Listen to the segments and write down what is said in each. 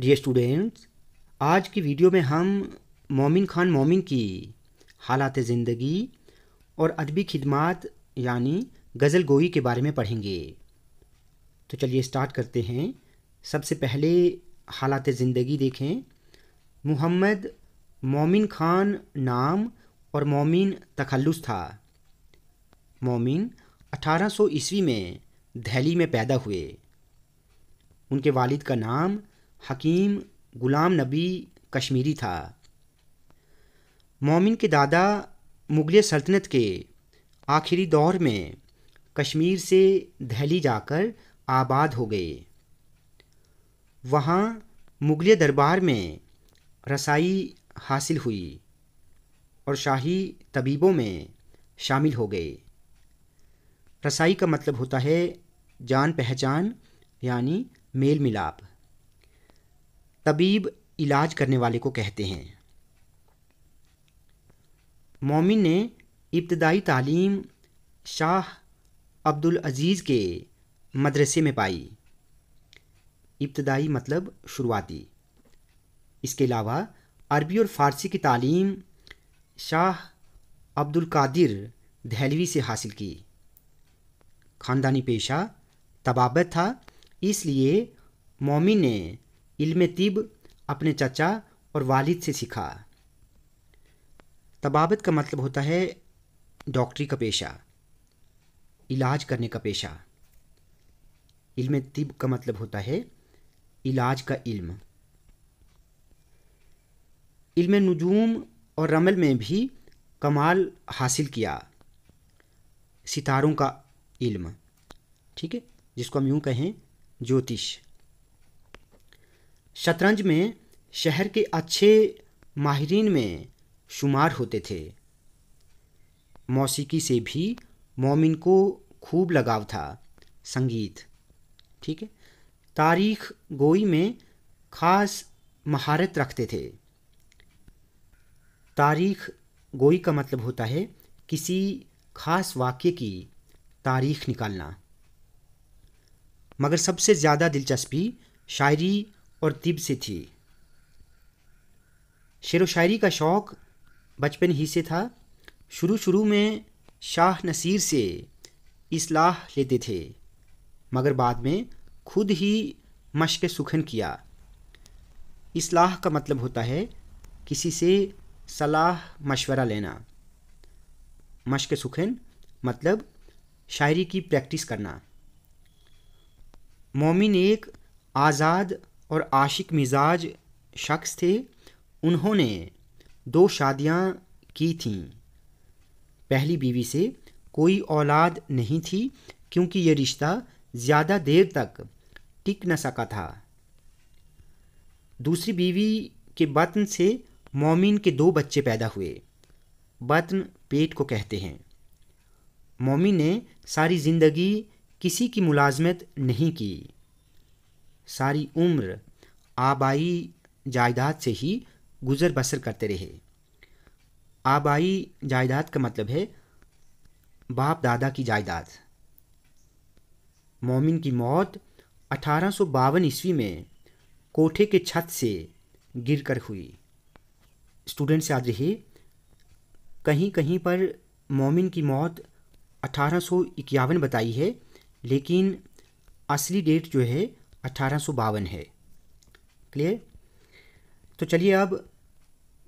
dear students आज की video में हम मोमिन खान मोमिन की हालात ज़िंदगी और अदबी खिदमत यानी गज़ल गोई के बारे में पढ़ेंगे तो चलिए स्टार्ट करते हैं सबसे पहले हालात ज़िंदगी देखें मोहम्मद मोमिन खान नाम और मोमिन तखल्लुस था मोमिन 1800 ईस्वी में दिल्ली में पैदा हुए उनके वालिद का नाम हकीम गुलाम नबी कश्मीरी था मोमिन के दादा मुगल सल्तनत के आखिरी दौर में कश्मीर से दहली जाकर आबाद हो गए वहाँ मुगल दरबार में रसाई हासिल हुई और शाही तबीबों में शामिल हो गए रसाई का मतलब होता है जान पहचान यानी मेल मिलाप तबीब इलाज करने वाले को कहते हैं मोमिन ने इब्तदाई तालीम शाह अब्दुल अज़ीज़ के मदरसे में पाई इब्तदाई मतलब शुरुआती इसके अलावा अरबी और फ़ारसी की तालीम शाह अब्दुल कादिर दहलवी से हासिल की ख़ानदानी पेशा तबाबत था इसलिए मोमिन ने इल्म तिब अपने चाचा और वालिद से सीखा तबावत का मतलब होता है डॉक्टरी का पेशा इलाज करने का पेशा इल्म तिब का मतलब होता है इलाज का इल्म इल्म नजूम और रमल में भी कमाल हासिल किया सितारों का इल्म ठीक है जिसको हम यूँ कहें ज्योतिष शतरंज में शहर के अच्छे माहरीन में शुमार होते थे मौसीकी से भी मोमिन को खूब लगाव था संगीत ठीक है तारीख गोई में खास महारत रखते थे तारीख गोई का मतलब होता है किसी खास वाक्य की तारीख निकालना मगर सबसे ज़्यादा दिलचस्पी शायरी और तिब से थी शेर व शायरी का शौक़ बचपन ही से था शुरू शुरू में शाह नसीर से इसलाह लेते थे मगर बाद में खुद ही मशक़ सुखन किया इसलाह का मतलब होता है किसी से सलाह मशवरा लेना मशक़ सुखन मतलब शायरी की प्रैक्टिस करना मोमिन एक आज़ाद और आशिक मिजाज शख्स थे उन्होंने दो शादियां की थीं पहली बीवी से कोई औलाद नहीं थी क्योंकि ये रिश्ता ज़्यादा देर तक टिक न सका था दूसरी बीवी के बतन से मोमिन के दो बच्चे पैदा हुए बतन पेट को कहते हैं मोमिन ने सारी ज़िंदगी किसी की मुलाजमत नहीं की सारी उम्र आबाई जायदाद से ही गुज़र बसर करते रहे आबाई जायदाद का मतलब है बाप दादा की जायदाद मोमिन की मौत अठारह ईस्वी में कोठे के छत से गिरकर हुई स्टूडेंट्स याद रहे कहीं कहीं पर मोमिन की मौत अठारह बताई है लेकिन असली डेट जो है अठारह है क्लियर तो चलिए अब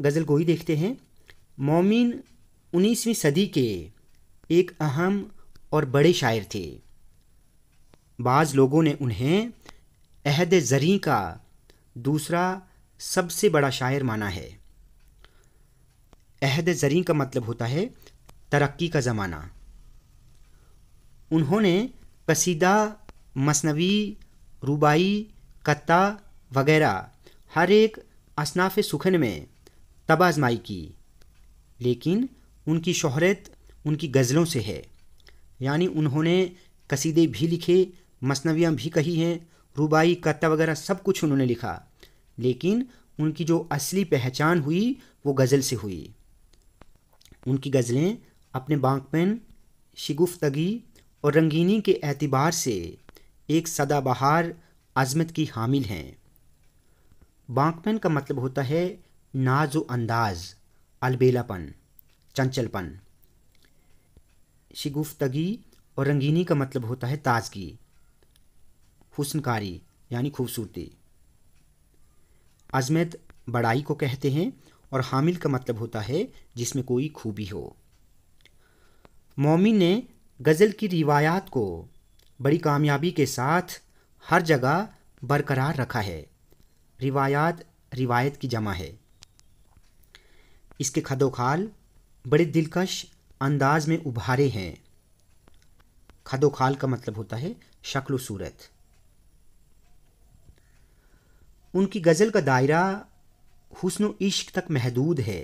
गज़ल गोई देखते हैं मोमिन उन्नीसवीं सदी के एक अहम और बड़े शायर थे बाज़ लोगों ने उन्हें अहद जरी का दूसरा सबसे बड़ा शायर माना है अहद जरी का मतलब होता है तरक्की का ज़माना उन्होंने कसीदा मसनवी रुबाई कत्ता वगैरह हर एक असनाफ सुखन में तबाजमाई की लेकिन उनकी शहरत उनकी गज़लों से है यानी उन्होंने कसीदे भी लिखे मसनवियाँ भी कही हैं रुबाई कत्ता वगैरह सब कुछ उन्होंने लिखा लेकिन उनकी जो असली पहचान हुई वो गज़ल से हुई उनकी गज़लें अपने बांकपन शिगुफ्तगी और रंगीनी के एतबार से एक सदाबहार अजमत की हामिल हैं बांकमैन का मतलब होता है नाजो अंदाज अलबेलापन चंचलपन शिगुफ्तगी और रंगीनी का मतलब होता है ताजगी हुसनकारी यानी खूबसूरती अजमत बड़ाई को कहते हैं और हामिल का मतलब होता है जिसमें कोई खूबी हो मोमिन ने गज़ल की रिवायात को बड़ी कामयाबी के साथ हर जगह बरकरार रखा है रिवायात रिवायत की जमा है इसके खदोखाल बड़े दिलकश अंदाज में उभारे हैं खदोखाल का मतलब होता है शक्ल सूरत उनकी गज़ल का दायरा हुस्न इश्क तक महदूद है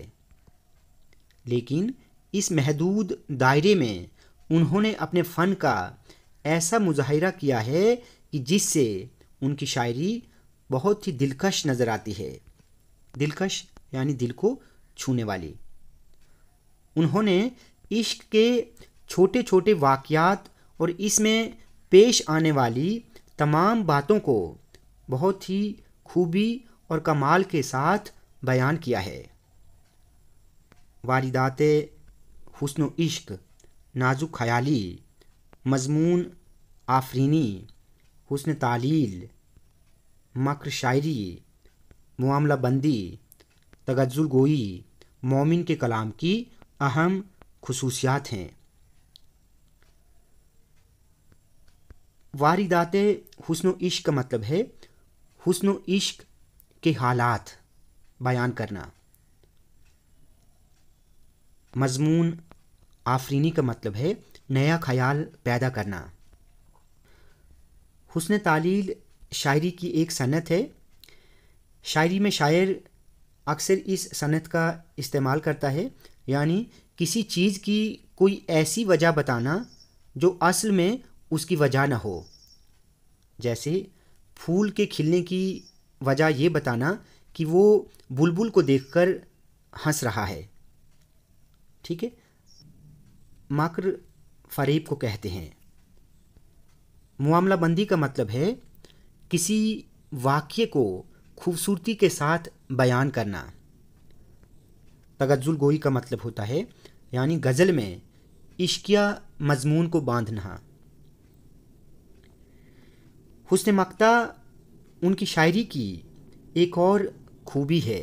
लेकिन इस महदूद दायरे में उन्होंने अपने फ़न का ऐसा मुजाहरा किया है कि जिससे उनकी शायरी बहुत ही दिलकश नज़र आती है दिलकश यानी दिल को छूने वाली उन्होंने इश्क के छोटे छोटे वाक्यात और इसमें पेश आने वाली तमाम बातों को बहुत ही खूबी और कमाल के साथ बयान किया है वारिदात हुस्न इश्क नाजुक ख्याली मज़मून आफरीनी हुसन तालील मक्र शायरी मामला बंदी तगजुल गोई मोमिन के कलाम की अहम खसूसियात हैं वारदात हसन इश्क का मतलब है हसन इश्क के हालात बयान करना मजमून आफरीनी का मतलब है नया ख्याल पैदा करना हुसन तालील शायरी की एक सनत है शायरी में शायर अक्सर इस सनत का इस्तेमाल करता है यानी किसी चीज़ की कोई ऐसी वजह बताना जो असल में उसकी वजह ना हो जैसे फूल के खिलने की वजह ये बताना कि वो बुलबुल को देखकर हंस रहा है ठीक है मकर फरीब को कहते हैं मामला बंदी का मतलब है किसी वाक्य को खूबसूरती के साथ बयान करना तगजुल गोई का मतलब होता है यानी गज़ल में इश्किया मजमून को बांधना हुसन मकता उनकी शायरी की एक और खूबी है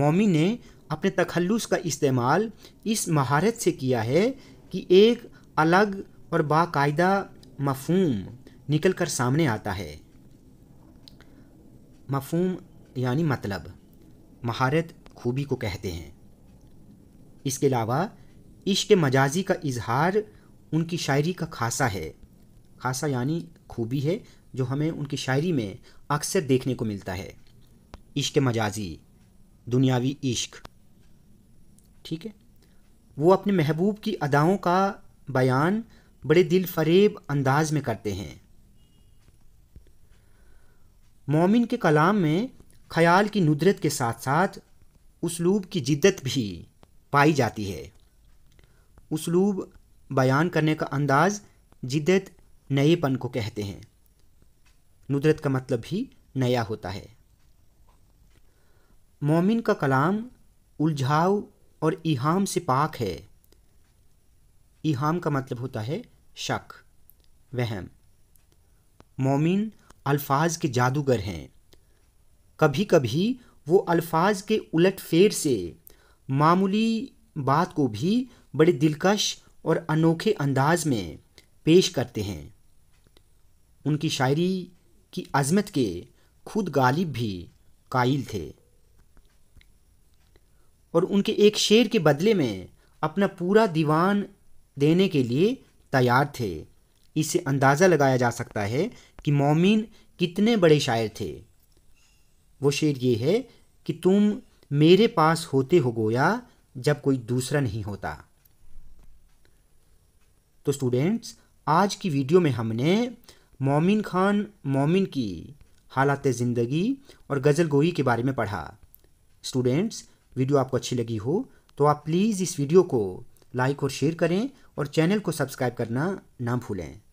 मोमी ने अपने तखलुस का इस्तेमाल इस महारत से किया है कि एक अलग और बाकायदा मफहम निकल कर सामने आता है मफहम यानी मतलब महारत खूबी को कहते हैं इसके अलावा इश्क मजाजी का इजहार उनकी शायरी का खासा है खासा यानी खूबी है जो हमें उनकी शायरी में अक्सर देखने को मिलता है इश्क मजाजी दुनियावी इश्क ठीक है वो अपने महबूब की अदाओं का बयान बड़े दिल फरेब अंदाज में करते हैं मोमिन के कलाम में ख्याल की नुदरत के साथ साथ उसलूब की जिद्दत भी पाई जाती है उसलूब बयान करने का अंदाज जिद्दत नएपन को कहते हैं नुदरत का मतलब भी नया होता है मोमिन का कलाम उलझाव और इहाम से पाक है इहाम का मतलब होता है शक वहम मोमिन अल्फाज के जादूगर हैं कभी कभी वो अल्फाज के उलट फेर से मामूली बात को भी बड़े दिलकश और अनोखे अंदाज में पेश करते हैं उनकी शायरी की अजमत के खुद गालिब भी कायल थे और उनके एक शेर के बदले में अपना पूरा दीवान देने के लिए तैयार थे इससे अंदाज़ा लगाया जा सकता है कि मोमिन कितने बड़े शायर थे वो शेर ये है कि तुम मेरे पास होते हो गोया जब कोई दूसरा नहीं होता तो स्टूडेंट्स आज की वीडियो में हमने मोमिन खान मोमिन की हालात ज़िंदगी और गज़ल गोई के बारे में पढ़ा स्टूडेंट्स वीडियो आपको अच्छी लगी हो तो आप प्लीज़ इस वीडियो को लाइक और शेयर करें और चैनल को सब्सक्राइब करना ना भूलें